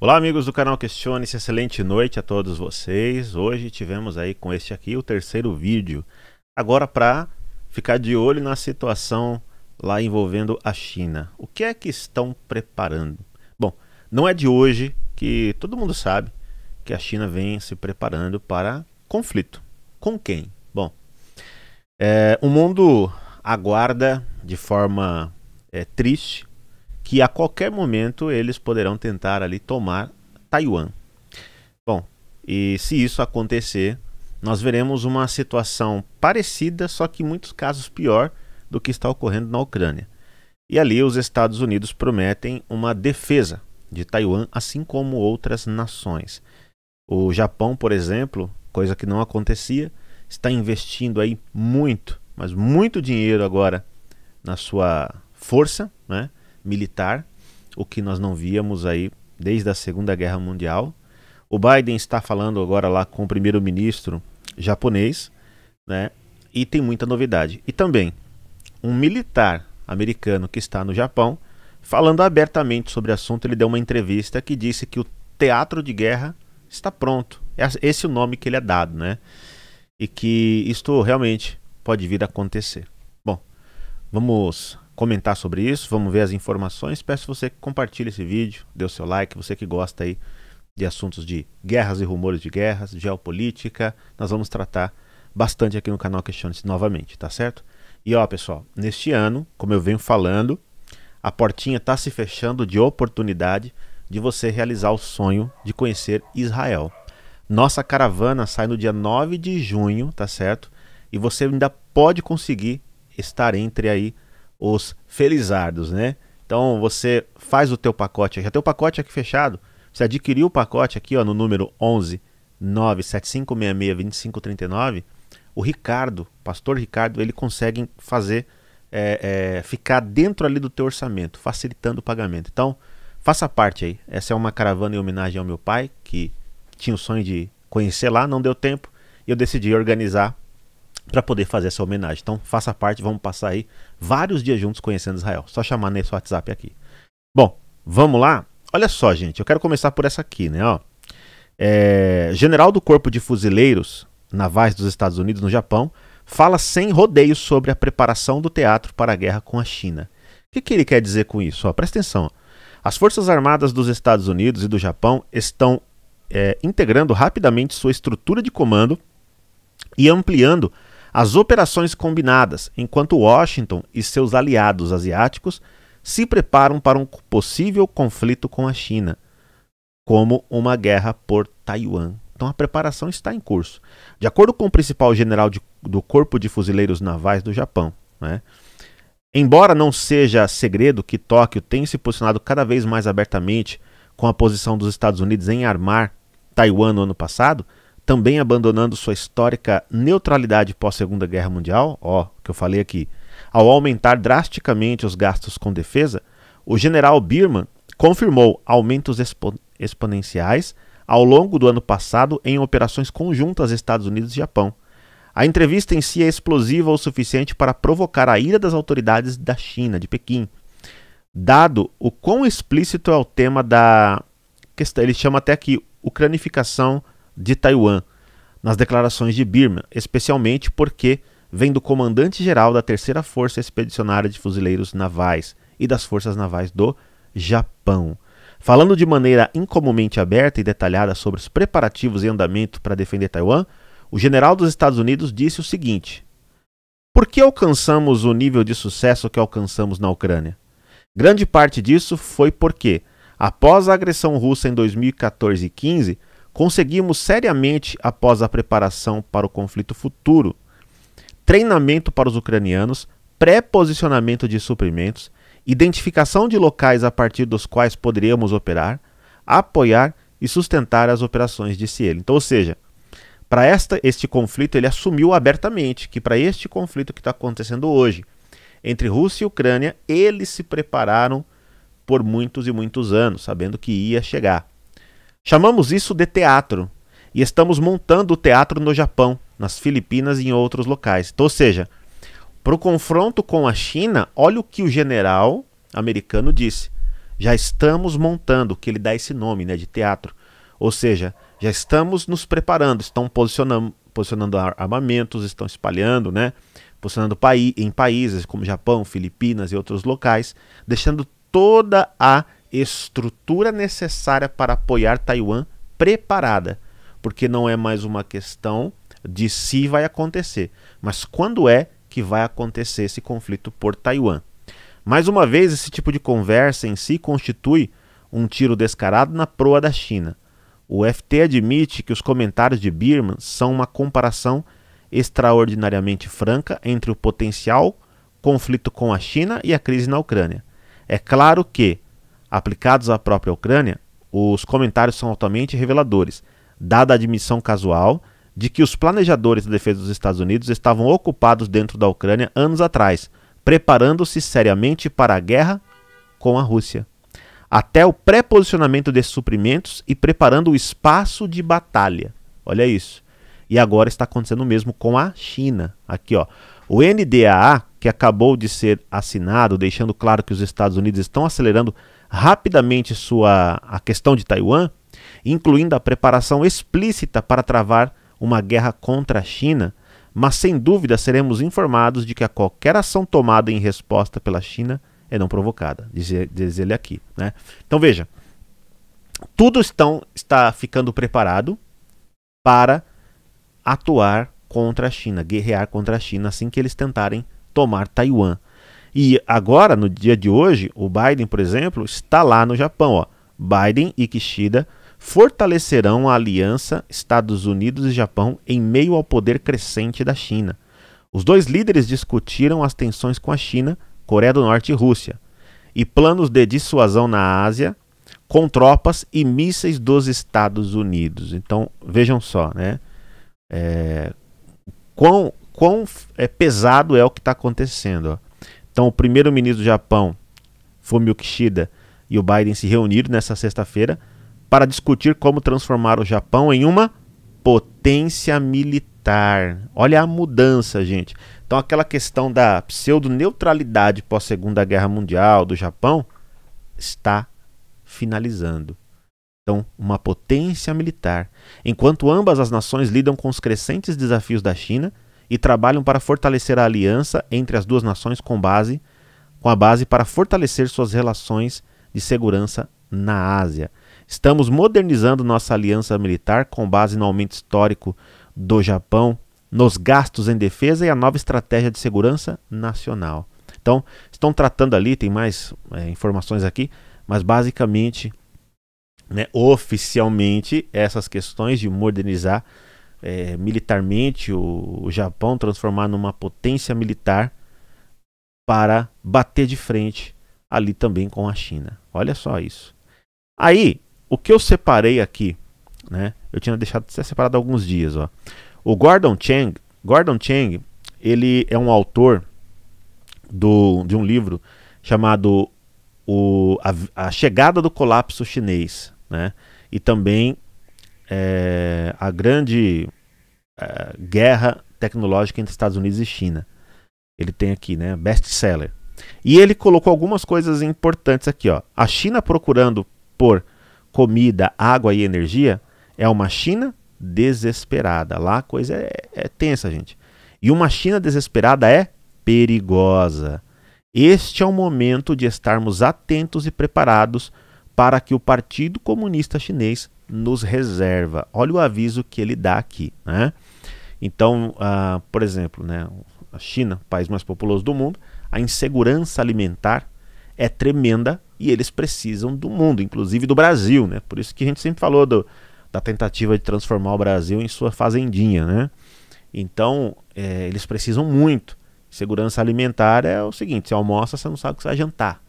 Olá, amigos do canal Questione-se, excelente noite a todos vocês. Hoje tivemos aí com este aqui o terceiro vídeo. Agora para ficar de olho na situação lá envolvendo a China. O que é que estão preparando? Bom, não é de hoje que todo mundo sabe que a China vem se preparando para conflito. Com quem? Bom, é, o mundo aguarda de forma é, triste que a qualquer momento eles poderão tentar ali tomar Taiwan. Bom, e se isso acontecer, nós veremos uma situação parecida, só que em muitos casos pior do que está ocorrendo na Ucrânia. E ali os Estados Unidos prometem uma defesa de Taiwan, assim como outras nações. O Japão, por exemplo, coisa que não acontecia, está investindo aí muito, mas muito dinheiro agora na sua força, né? militar, o que nós não víamos aí desde a Segunda Guerra Mundial. O Biden está falando agora lá com o primeiro-ministro japonês, né? E tem muita novidade. E também um militar americano que está no Japão falando abertamente sobre o assunto, ele deu uma entrevista que disse que o teatro de guerra está pronto. É esse é o nome que ele é dado, né? E que isto realmente pode vir a acontecer. Bom, vamos comentar sobre isso, vamos ver as informações. Peço você que compartilhe esse vídeo, dê o seu like, você que gosta aí de assuntos de guerras e rumores de guerras, geopolítica. Nós vamos tratar bastante aqui no canal Questione-se novamente, tá certo? E ó, pessoal, neste ano, como eu venho falando, a portinha está se fechando de oportunidade de você realizar o sonho de conhecer Israel. Nossa caravana sai no dia 9 de junho, tá certo? E você ainda pode conseguir estar entre aí os felizardos, né? Então você faz o teu pacote, já tem o pacote aqui fechado. Você adquiriu o pacote aqui, ó, no número 11 975662539. O Ricardo, pastor Ricardo, ele consegue fazer é, é, ficar dentro ali do teu orçamento, facilitando o pagamento. Então, faça parte aí. Essa é uma caravana em homenagem ao meu pai, que tinha o sonho de conhecer lá, não deu tempo, e eu decidi organizar para poder fazer essa homenagem. Então, faça parte, vamos passar aí vários dias juntos conhecendo Israel. Só chamar nesse WhatsApp aqui. Bom, vamos lá? Olha só, gente, eu quero começar por essa aqui, né? Ó. É, general do Corpo de Fuzileiros Navais dos Estados Unidos no Japão fala sem rodeios sobre a preparação do teatro para a guerra com a China. O que, que ele quer dizer com isso? Ó, presta atenção. As Forças Armadas dos Estados Unidos e do Japão estão é, integrando rapidamente sua estrutura de comando e ampliando as operações combinadas, enquanto Washington e seus aliados asiáticos se preparam para um possível conflito com a China, como uma guerra por Taiwan. Então a preparação está em curso. De acordo com o principal general de, do Corpo de Fuzileiros Navais do Japão, né? Embora não seja segredo que Tóquio tenha se posicionado cada vez mais abertamente com a posição dos Estados Unidos em armar Taiwan no ano passado, também abandonando sua histórica neutralidade pós-Segunda Guerra Mundial, ó, que eu falei aqui, ao aumentar drasticamente os gastos com defesa, o general Birman confirmou aumentos expo exponenciais ao longo do ano passado em operações conjuntas Estados Unidos e Japão. A entrevista em si é explosiva o suficiente para provocar a ira das autoridades da China, de Pequim. Dado o quão explícito é o tema da questão, ele chama até aqui ucranificação de Taiwan nas declarações de Birma, especialmente porque vem do comandante-geral da Terceira Força Expedicionária de Fuzileiros Navais e das Forças Navais do Japão. Falando de maneira incomumente aberta e detalhada sobre os preparativos em andamento para defender Taiwan, o general dos Estados Unidos disse o seguinte: Por que alcançamos o nível de sucesso que alcançamos na Ucrânia? Grande parte disso foi porque, após a agressão russa em 2014 e 15, conseguimos seriamente após a preparação para o conflito futuro. Treinamento para os ucranianos, pré-posicionamento de suprimentos, identificação de locais a partir dos quais poderíamos operar, apoiar e sustentar as operações, disse ele. Então, ou seja, para esta, este conflito, ele assumiu abertamente que para este conflito que está acontecendo hoje entre Rússia e Ucrânia, eles se prepararam por muitos e muitos anos, sabendo que ia chegar. Chamamos isso de teatro e estamos montando o teatro no Japão, nas Filipinas e em outros locais. Então, ou seja, para o confronto com a China, olha o que o general americano disse. Já estamos montando, que ele dá esse nome né, de teatro. Ou seja, já estamos nos preparando, estão posicionando, posicionando armamentos, estão espalhando, né? Posicionando em países como Japão, Filipinas e outros locais, deixando toda a estrutura necessária para apoiar Taiwan preparada, porque não é mais uma questão de se vai acontecer, mas quando é que vai acontecer esse conflito por Taiwan. Mais uma vez, esse tipo de conversa em si constitui um tiro descarado na proa da China. O FT admite que os comentários de Birman são uma comparação extraordinariamente franca entre o potencial conflito com a China e a crise na Ucrânia. É claro que, aplicados à própria Ucrânia, os comentários são altamente reveladores, dada a admissão casual de que os planejadores da defesa dos Estados Unidos estavam ocupados dentro da Ucrânia anos atrás, preparando-se seriamente para a guerra com a Rússia, até o pré-posicionamento de suprimentos e preparando o espaço de batalha. Olha isso. E agora está acontecendo o mesmo com a China. Aqui, ó. O NDAA, que acabou de ser assinado, deixando claro que os Estados Unidos estão acelerando rapidamente sua a questão de Taiwan, incluindo a preparação explícita para travar uma guerra contra a China, mas sem dúvida seremos informados de que a qualquer ação tomada em resposta pela China é não provocada, diz, diz ele aqui. Né? Então veja, tudo estão, está ficando preparado para atuar contra a China, guerrear contra a China assim que eles tentarem tomar Taiwan. E agora, no dia de hoje, o Biden, por exemplo, está lá no Japão. Ó. Biden e Kishida fortalecerão a aliança Estados Unidos e Japão em meio ao poder crescente da China. Os dois líderes discutiram as tensões com a China, Coreia do Norte e Rússia, e planos de dissuasão na Ásia com tropas e mísseis dos Estados Unidos. Então, vejam só, né? É, quão, quão é, pesado é o que está acontecendo. Ó então, o primeiro-ministro do Japão, Fumio Kishida, e o Biden se reuniram nessa sexta-feira para discutir como transformar o Japão em uma potência militar. Olha a mudança, gente. Então, aquela questão da pseudo-neutralidade pós-Segunda Guerra Mundial do Japão está finalizando. Então, uma potência militar. Enquanto ambas as nações lidam com os crescentes desafios da China e trabalham para fortalecer a aliança entre as duas nações com base com a base para fortalecer suas relações de segurança na Ásia. Estamos modernizando nossa aliança militar com base no aumento histórico do Japão, nos gastos em defesa e a nova estratégia de segurança nacional. Então, estão tratando ali, tem mais é, informações aqui, mas basicamente, né, oficialmente, essas questões de modernizar é, militarmente o, o Japão, transformar numa potência militar para bater de frente ali também com a China. Olha só isso. Aí, o que eu separei aqui, né? Eu tinha deixado de ser separado há alguns dias, ó. O Gordon Chang, Gordon Chang, ele é um autor do, de um livro chamado o, a, a Chegada do Colapso Chinês, né? E também é, a grande é, guerra tecnológica entre Estados Unidos e China. Ele tem aqui, né? Best seller. E ele colocou algumas coisas importantes aqui, ó. A China procurando por comida, água e energia é uma China desesperada. Lá a coisa é, é tensa, gente. E uma China desesperada é perigosa. Este é o momento de estarmos atentos e preparados para que o Partido Comunista Chinês nos reserva. Olha o aviso que ele dá aqui. Né? Então, uh, por exemplo, né, a China, país mais populoso do mundo, a insegurança alimentar é tremenda e eles precisam do mundo, inclusive do Brasil. Né? Por isso que a gente sempre falou do, da tentativa de transformar o Brasil em sua fazendinha. Né? Então, é, eles precisam muito. Segurança alimentar é o seguinte: você almoça, você não sabe o que você vai jantar.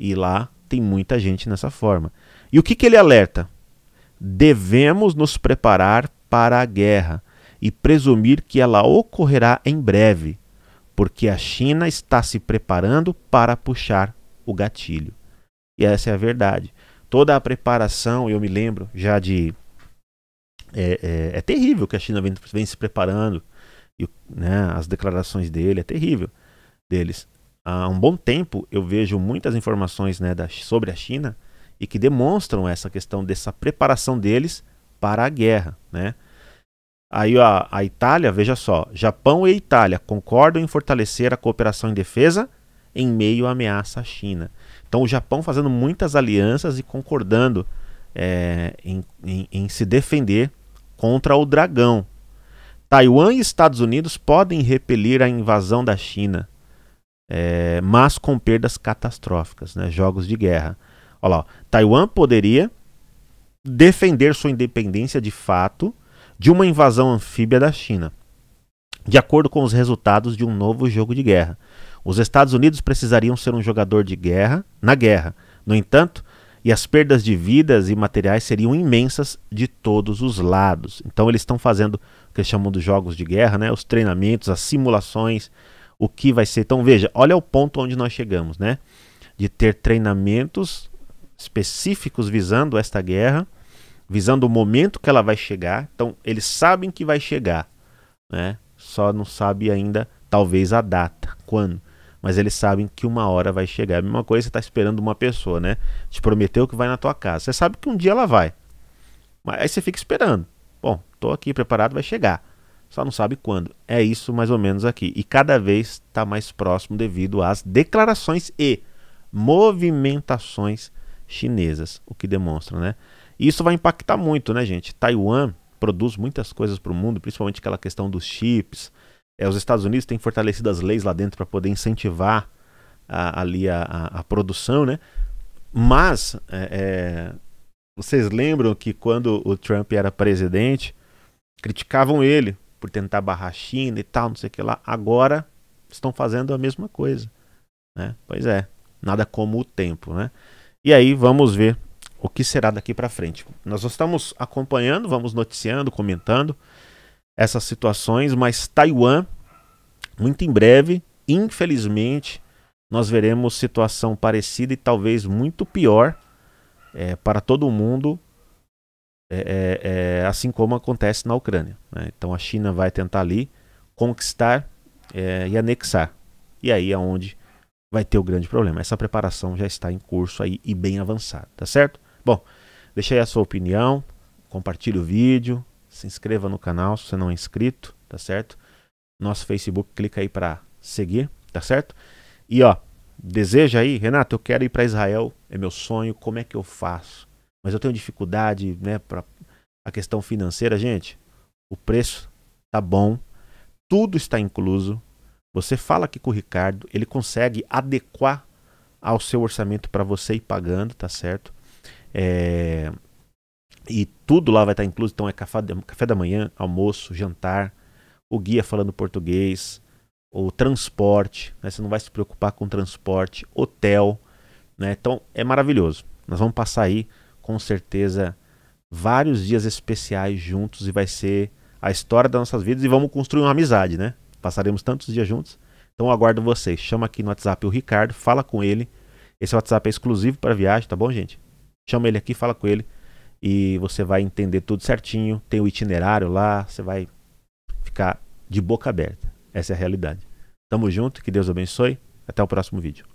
E lá tem muita gente nessa forma. E o que, que ele alerta? devemos nos preparar para a guerra e presumir que ela ocorrerá em breve, porque a China está se preparando para puxar o gatilho. E essa é a verdade. Toda a preparação, eu me lembro já de. É, é, é terrível que a China vem, vem se preparando, e, né, as declarações dele, é terrível deles. Há um bom tempo eu vejo muitas informações né, da, sobre a China e que demonstram essa questão dessa preparação deles para a guerra, né? Aí a, a Itália, veja só, Japão e Itália concordam em fortalecer a cooperação em defesa em meio à ameaça à China. Então o Japão fazendo muitas alianças e concordando é, em, em, em se defender contra o dragão. Taiwan e Estados Unidos podem repelir a invasão da China, é, mas com perdas catastróficas, né? jogos de guerra. Olha lá, Taiwan poderia defender sua independência de fato de uma invasão anfíbia da China, de acordo com os resultados de um novo jogo de guerra. Os Estados Unidos precisariam ser um jogador de guerra na guerra. No entanto, e as perdas de vidas e materiais seriam imensas de todos os lados. Então eles estão fazendo o que eles chamam de jogos de guerra, né? Os treinamentos, as simulações, o que vai ser. Então veja, olha o ponto onde nós chegamos, né? De ter treinamentos específicos visando esta guerra, visando o momento que ela vai chegar. Então, eles sabem que vai chegar, né? Só não sabe ainda, talvez, a data, quando. Mas eles sabem que uma hora vai chegar. a mesma coisa você está esperando uma pessoa, né? Te prometeu que vai na tua casa. Você sabe que um dia ela vai. Mas aí você fica esperando. Bom, estou aqui preparado, vai chegar. Só não sabe quando. É isso mais ou menos aqui. E cada vez está mais próximo devido às declarações e movimentações chinesas, o que demonstra, né? E isso vai impactar muito, né, gente? Taiwan produz muitas coisas para o mundo, principalmente aquela questão dos chips. É, os Estados Unidos têm fortalecido as leis lá dentro para poder incentivar a, ali a, a, a, produção, né? Mas é, é, vocês lembram que quando o Trump era presidente, criticavam ele por tentar barrar a China e tal, não sei o que lá. Agora estão fazendo a mesma coisa, né? Pois é, nada como o tempo, né? E aí vamos ver o que será daqui para frente. Nós estamos acompanhando, vamos noticiando, comentando essas situações, mas Taiwan, muito em breve, infelizmente, nós veremos situação parecida e talvez muito pior é, para todo mundo, é, é, é assim como acontece na Ucrânia. Né? Então a China vai tentar ali conquistar é, e anexar. E aí é onde vai ter o grande problema. Essa preparação já está em curso aí e bem avançada, tá certo? Bom, deixa aí a sua opinião, compartilhe o vídeo, se inscreva no canal se você não é inscrito, tá certo? Nosso Facebook, clica aí para seguir, tá certo? E ó, deseja aí, Renato, eu quero ir para Israel, é meu sonho, como é que eu faço? Mas eu tenho dificuldade, né, para a questão financeira, gente. O preço tá bom, tudo está incluso, você fala aqui com o Ricardo, ele consegue adequar ao seu orçamento para você ir pagando, tá certo? É... E tudo lá vai estar tá incluso, então é café, café da manhã, almoço, jantar, o guia falando português, o transporte, né? você não vai se preocupar com transporte, hotel, né? Então é maravilhoso. Nós vamos passar aí com certeza vários dias especiais juntos e vai ser a história das nossas vidas e vamos construir uma amizade, né? Passaremos tantos dias juntos. Então aguardo vocês. Chama aqui no WhatsApp o Ricardo, fala com ele. Esse WhatsApp é exclusivo para viagem, tá bom, gente? Chama ele aqui, fala com ele e você vai entender tudo certinho. Tem o itinerário lá, você vai ficar de boca aberta. Essa é a realidade. Tamo junto, que Deus abençoe. Até o próximo vídeo.